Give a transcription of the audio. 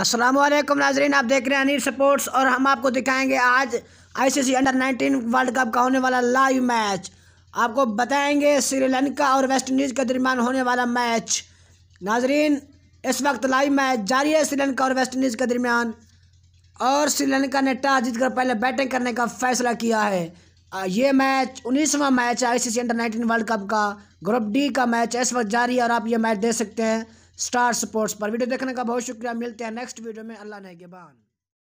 असलम नाजरीन आप देख रहे हैं अनिल स्पोर्ट्स और हम आपको दिखाएंगे आज आईसीसी अंडर 19 वर्ल्ड कप का होने वाला लाइव मैच आपको बताएंगे श्रीलंका और वेस्ट इंडीज़ के दरमियान होने वाला मैच नाजरीन इस वक्त लाइव मैच जारी है श्रीलंका और वेस्ट इंडीज़ के दरमियान और श्रीलंका ने टॉस जीतकर पहले बैटिंग करने का फैसला किया है ये मैच उन्नीसवां मैच है ICC under nineteen world cup का ग्रुप डी का मैच इस वक्त जारी है और आप ये मैच देख सकते हैं स्टार स्पोर्ट्स पर वीडियो देखने का बहुत शुक्रिया मिलते हैं नेक्स्ट वीडियो में अल्लाह ने